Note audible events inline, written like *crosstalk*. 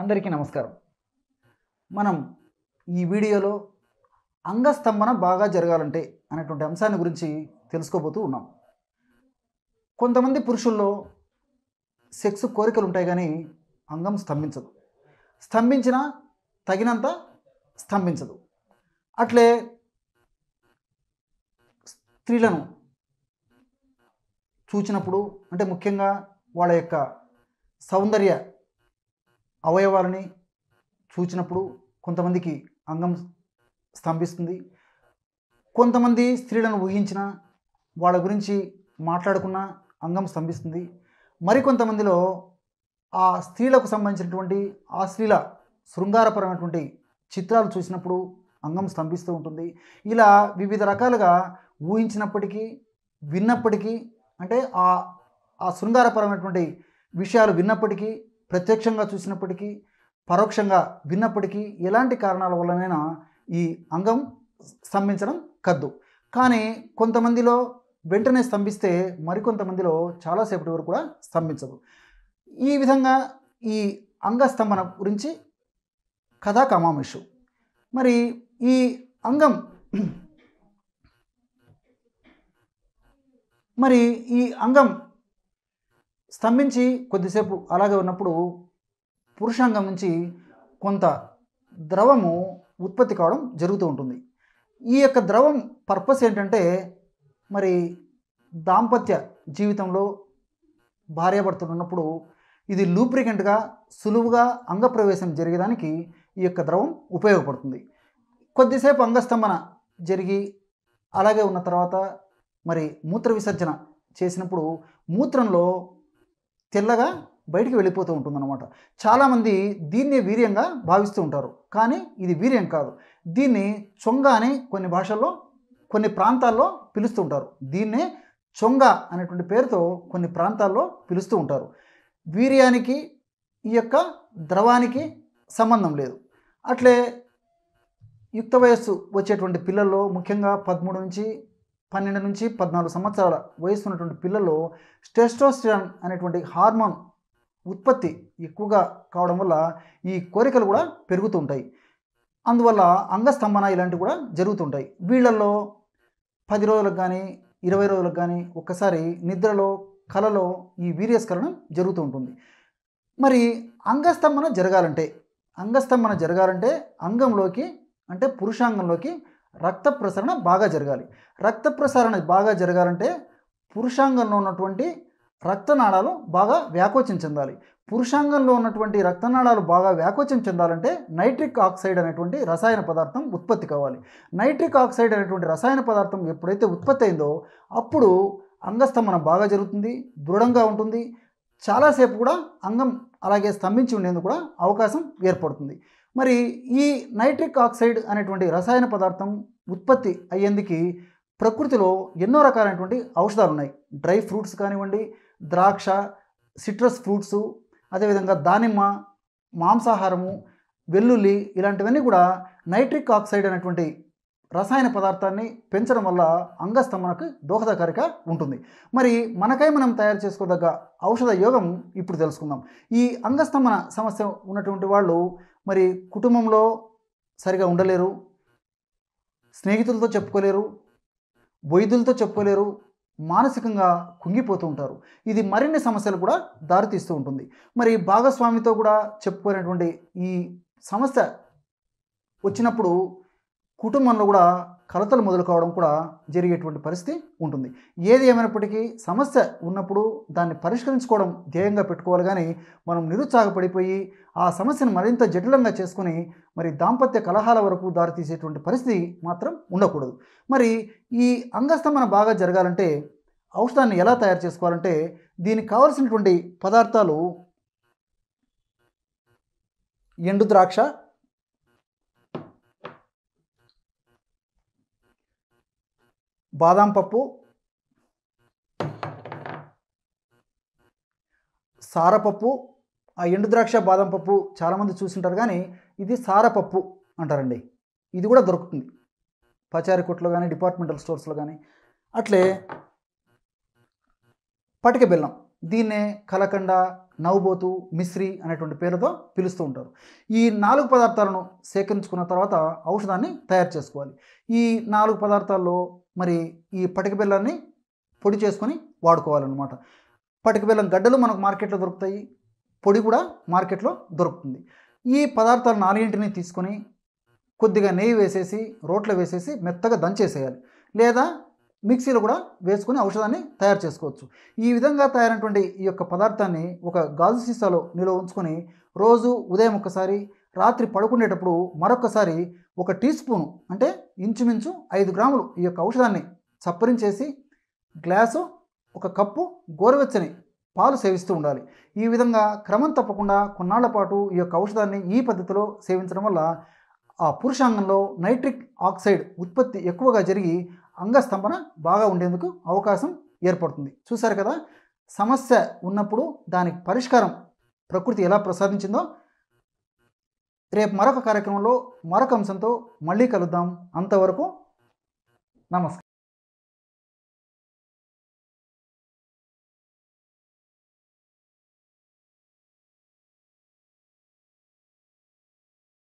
అందరికీ నమస్కారం మనం ఈ వీడియోలో అంగస్తంభన బాగా జరగాలంటే అనేటువంటి అంశాన్ని గురించి తెలుసుకోబోతూ ఉన్నాం కొంతమంది పురుషుల్లో సెక్స్ కోరికలు ఉంటాయి కానీ అంగం స్తంభించదు స్తంభించినా తగినంత స్తంభించదు అట్లే స్త్రీలను చూచినప్పుడు అంటే ముఖ్యంగా వాళ్ళ యొక్క సౌందర్య అవయవాలని చూచినప్పుడు కొంతమందికి అంగం స్తంభిస్తుంది కొంతమంది స్త్రీలను ఊహించిన వాళ్ళ గురించి మాట్లాడుకున్న అంగం స్తంభిస్తుంది మరికొంతమందిలో ఆ స్త్రీలకు సంబంధించినటువంటి ఆ స్త్రీల శృంగారపరమైనటువంటి చిత్రాలు చూసినప్పుడు అంగం స్తంభిస్తూ ఉంటుంది ఇలా వివిధ రకాలుగా ఊహించినప్పటికీ విన్నప్పటికీ అంటే ఆ ఆ శృంగారపరమైనటువంటి విషయాలు విన్నప్పటికీ ప్రత్యక్షంగా చూసినప్పటికీ పరోక్షంగా విన్నప్పటికీ ఎలాంటి కారణాల వల్లనైనా ఈ అంగం స్తంభించడం కద్దు కానీ కొంతమందిలో వెంటనే స్తంభిస్తే మరికొంతమందిలో చాలాసేపటి వరకు కూడా స్తంభించదు ఈ విధంగా ఈ అంగస్తంభన గురించి కథా కమామిషు మరి ఈ అంగం *clears throat* మరి ఈ అంగం స్తంభించి కొద్దిసేపు అలాగే ఉన్నప్పుడు పురుషాంగం నుంచి కొంత ద్రవము ఉత్పత్తి కావడం జరుగుతూ ఉంటుంది ఈ యొక్క ద్రవం పర్పస్ ఏంటంటే మరి దాంపత్య జీవితంలో భార్యాభర్తలు ఉన్నప్పుడు ఇది లూప్రికెంట్గా సులువుగా అంగప్రవేశం జరిగేదానికి ఈ యొక్క ద్రవం ఉపయోగపడుతుంది కొద్దిసేపు అంగస్తంభన జరిగి అలాగే ఉన్న తర్వాత మరి మూత్ర విసర్జన చేసినప్పుడు మూత్రంలో తెల్లగా బయటికి వెళ్ళిపోతూ ఉంటుందన్నమాట చాలామంది దీన్నే వీర్యంగా భావిస్తూ ఉంటారు కానీ ఇది వీర్యం కాదు దీన్ని చొంగ అని కొన్ని భాషల్లో కొన్ని ప్రాంతాల్లో పిలుస్తూ ఉంటారు దీన్నే చొంగ అనేటువంటి పేరుతో కొన్ని ప్రాంతాల్లో పిలుస్తూ ఉంటారు వీర్యానికి ఈ యొక్క ద్రవానికి సంబంధం లేదు అట్లే యుక్త వయస్సు వచ్చేటువంటి పిల్లల్లో ముఖ్యంగా పదమూడు నుంచి పన్నెండు నుంచి పద్నాలుగు సంవత్సరాల వయసు ఉన్నటువంటి పిల్లలు స్టెస్టోస్టిరాన్ అనేటువంటి హార్మోన్ ఉత్పత్తి ఎక్కువగా కావడం వల్ల ఈ కోరికలు కూడా పెరుగుతూ ఉంటాయి అందువల్ల అంగస్తంభన ఇలాంటివి కూడా జరుగుతుంటాయి వీళ్ళల్లో పది రోజులకు కానీ ఇరవై రోజులకు కానీ ఒక్కసారి నిద్రలో కలలో ఈ వీర్యస్కరణం జరుగుతూ ఉంటుంది మరి అంగస్తంభన జరగాలంటే అంగస్తంభన జరగాలంటే అంగంలోకి అంటే పురుషాంగంలోకి రక్త ప్రసరణ బాగా జరగాలి రక్త ప్రసరణ బాగా జరగాలంటే పురుషాంగంలో ఉన్నటువంటి రక్తనాళాలు బాగా వ్యాకోచం చెందాలి పురుషాంగంలో ఉన్నటువంటి రక్తనాళాలు బాగా వ్యాకోచం చెందాలంటే నైట్రిక్ ఆక్సైడ్ అనేటువంటి రసాయన పదార్థం ఉత్పత్తి కావాలి నైట్రిక్ ఆక్సైడ్ అనేటువంటి రసాయన పదార్థం ఎప్పుడైతే ఉత్పత్తి అయిందో అప్పుడు అంగస్తంభనం బాగా జరుగుతుంది దృఢంగా ఉంటుంది చాలాసేపు కూడా అంగం అలాగే స్తంభించి ఉండేందుకు కూడా అవకాశం ఏర్పడుతుంది మరి ఈ నైట్రిక్ ఆక్సైడ్ అనేటువంటి రసాయన పదార్థం ఉత్పత్తి అయ్యేందుకు ప్రకృతిలో ఎన్నో రకాలైనటువంటి ఔషధాలు ఉన్నాయి డ్రై ఫ్రూట్స్ కానివ్వండి ద్రాక్ష సిట్రస్ ఫ్రూట్స్ అదేవిధంగా దానిమ్మ మాంసాహారము వెల్లుల్లి ఇలాంటివన్నీ కూడా నైట్రిక్ ఆక్సైడ్ అనేటువంటి రసాయన పదార్థాన్ని పెంచడం వల్ల అంగస్తంభనకు దోహదకారిక ఉంటుంది మరి మనకై మనం తయారు చేసుకోదగ్గ ఔషధ యోగం ఇప్పుడు తెలుసుకుందాం ఈ అంగస్తంభన సమస్య ఉన్నటువంటి వాళ్ళు మరి కుటుంబంలో సరిగా ఉండలేరు స్నేహితులతో చెప్పుకోలేరు వైద్యులతో చెప్పుకోలేరు మానసికంగా కుంగిపోతూ ఉంటారు ఇది మరిన్ని సమస్యలు కూడా దారితీస్తూ ఉంటుంది మరి భాగస్వామితో కూడా చెప్పుకునేటువంటి ఈ సమస్య వచ్చినప్పుడు కుటుంబంలో కూడా కలతలు మొదలు కావడం కూడా జరిగేటువంటి పరిస్థితి ఉంటుంది ఏది ఏమైనప్పటికీ సమస్య ఉన్నప్పుడు దాన్ని పరిష్కరించుకోవడం ధ్యేయంగా పెట్టుకోవాలి కానీ మనం నిరుత్సాహపడిపోయి ఆ సమస్యను మరింత జటిలంగా చేసుకొని మరి దాంపత్య కలహాల వరకు దారితీసేటువంటి పరిస్థితి మాత్రం ఉండకూడదు మరి ఈ అంగస్తమన బాగా జరగాలంటే ఔషధాన్ని ఎలా తయారు చేసుకోవాలంటే దీనికి కావలసినటువంటి పదార్థాలు ఎండు ద్రాక్ష బాదం పప్పు సారపప్పు ఆ ఎండు ద్రాక్ష బాదం పప్పు చాలామంది చూసింటారు కానీ ఇది సారపప్పు అంటారండి ఇది కూడా దొరుకుతుంది పచారి కొట్లో కానీ డిపార్ట్మెంటల్ స్టోర్స్లో కానీ అట్లే పటిక బెల్లం దీన్నే కలకండ నవ్వుబోతు మిశ్రి అనేటువంటి పేర్లతో పిలుస్తూ ఉంటారు ఈ నాలుగు పదార్థాలను సేకరించుకున్న తర్వాత ఔషధాన్ని తయారు చేసుకోవాలి ఈ నాలుగు పదార్థాల్లో మరి ఈ పటిక బిల్లాన్ని పొడి చేసుకొని వాడుకోవాలన్నమాట పటిక బిల్లం గడ్డలు మనకు మార్కెట్లో దొరుకుతాయి పొడి కూడా మార్కెట్లో దొరుకుతుంది ఈ పదార్థాలు నాలుగింటిని తీసుకొని కొద్దిగా నెయ్యి వేసేసి రోట్లో వేసేసి మెత్తగా దంచేసేయాలి లేదా మిక్సీలో కూడా వేసుకుని ఔషధాన్ని తయారు చేసుకోవచ్చు ఈ విధంగా తయారైనటువంటి ఈ యొక్క పదార్థాన్ని ఒక గాజు సీసాలో నిల్వ ఉంచుకొని రోజు ఉదయం ఒకసారి రాత్రి పడుకునేటప్పుడు మరొకసారి ఒక టీ స్పూను అంటే ఇంచుమించు ఐదు గ్రాములు ఈ యొక్క ఔషధాన్ని చప్పరించేసి గ్లాసు ఒక కప్పు గోరువెచ్చని పాలు సేవిస్తూ ఉండాలి ఈ విధంగా క్రమం తప్పకుండా కొన్నాళ్ల పాటు ఈ యొక్క ఔషధాన్ని ఈ పద్ధతిలో సేవించడం వల్ల ఆ పురుషాంగంలో నైట్రిక్ ఆక్సైడ్ ఉత్పత్తి ఎక్కువగా జరిగి అంగస్తంభన బాగా ఉండేందుకు అవకాశం ఏర్పడుతుంది చూశారు కదా సమస్య ఉన్నప్పుడు దానికి పరిష్కారం ప్రకృతి ఎలా ప్రసాదించిందో రేపు మరొక కార్యక్రమంలో మరొక అంశంతో మళ్ళీ కలుద్దాం అంతవరకు నమస్కారం